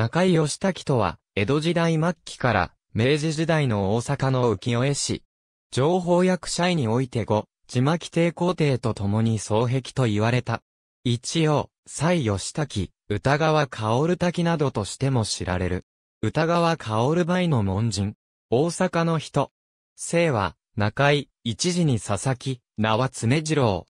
中井義滝とは、江戸時代末期から明治時代の大阪の浮世絵師。情報役社員において後、地巻帝皇帝と共に双璧と言われた。一応、蔡義滝、歌川薫滝などとしても知られる。歌川薫梅の門人。大阪の人。姓は、中井、一時に佐々木、名は爪次郎。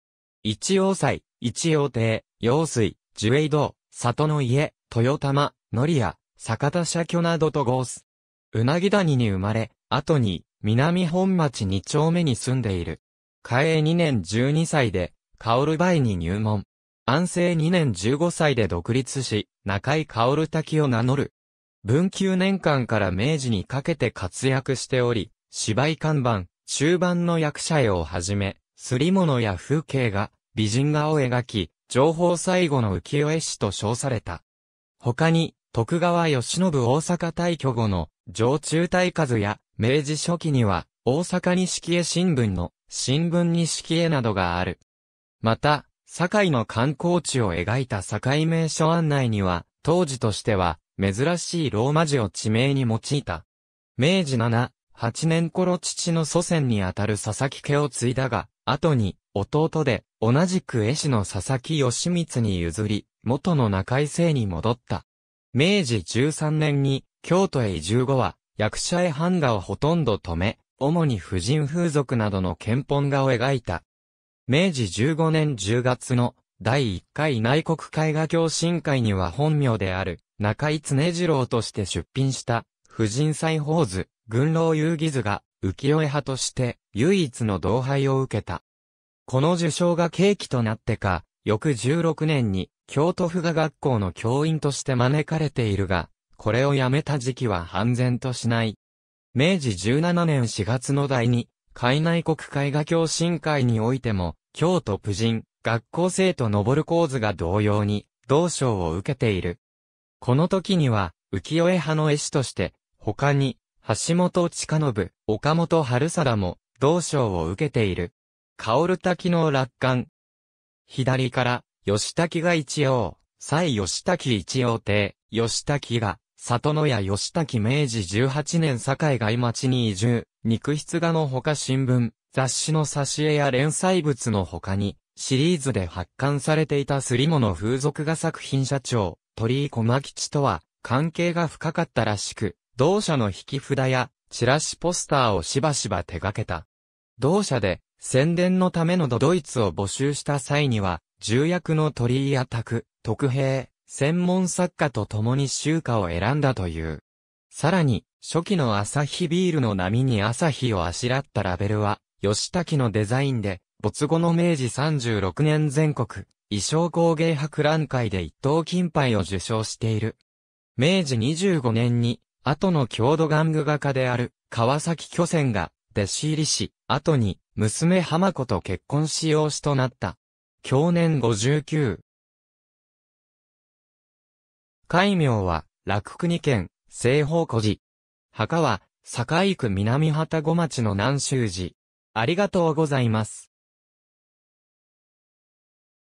一応祭、一応帝、陽水、樹栄道、里の家、豊玉、ノリや、坂田社居などと合す。うなぎ谷に生まれ、後に、南本町二丁目に住んでいる。嘉永2年12歳で、カオルバイに入門。安政2年15歳で独立し、中井カオル滝を名乗る。文久年間から明治にかけて活躍しており、芝居看板、中盤の役者絵をはじめ、すり物や風景画、美人画を描き、情報最後の浮世絵師と称された。他に、徳川慶喜大阪退去後の常駐退数や明治初期には大阪錦絵新聞の新聞錦絵などがある。また、堺の観光地を描いた堺名所案内には、当時としては珍しいローマ字を地名に用いた。明治7、8年頃父の祖先にあたる佐々木家を継いだが、後に弟で同じく絵師の佐々木義光に譲り、元の中井姓に戻った。明治13年に京都へ移住後は、役者へ版画をほとんど止め、主に婦人風俗などの憲本画を描いた。明治15年10月の第1回内国絵画共進会には本名である中井常次郎として出品した婦人裁縫図、軍老遊戯図が浮世絵派として唯一の同輩を受けた。この受賞が契機となってか、翌16年に京都府画学校の教員として招かれているが、これをやめた時期は半然としない。明治17年4月の第二、海内国絵画教進会においても、京都婦人、学校生と登る構図が同様に、同賞を受けている。この時には、浮世絵派の絵師として、他に、橋本近信、岡本春貞も、同賞を受けている。薫滝の楽観、左から、吉滝が一応、西吉滝一応亭、吉滝が、里野屋吉滝明治18年境外町に移住、肉筆画のほか新聞、雑誌の挿絵や連載物のほかに、シリーズで発刊されていたすりもの風俗画作品社長、鳥居小吉とは、関係が深かったらしく、同社の引き札や、チラシポスターをしばしば手掛けた。同社で、宣伝のためのドイツを募集した際には、重役の鳥居やク、特兵、専門作家と共に集歌を選んだという。さらに、初期の朝日ビールの波に朝日をあしらったラベルは、吉滝のデザインで、没後の明治36年全国、衣装工芸博覧会で一等金牌を受賞している。明治25年に、後の郷土玩具画家である、川崎巨船が、弟子入りし、後に、娘浜子と結婚し養子となった。享年59。海名は、楽国県、西方古寺。墓は、堺区南畑小町の南州寺。ありがとうございます。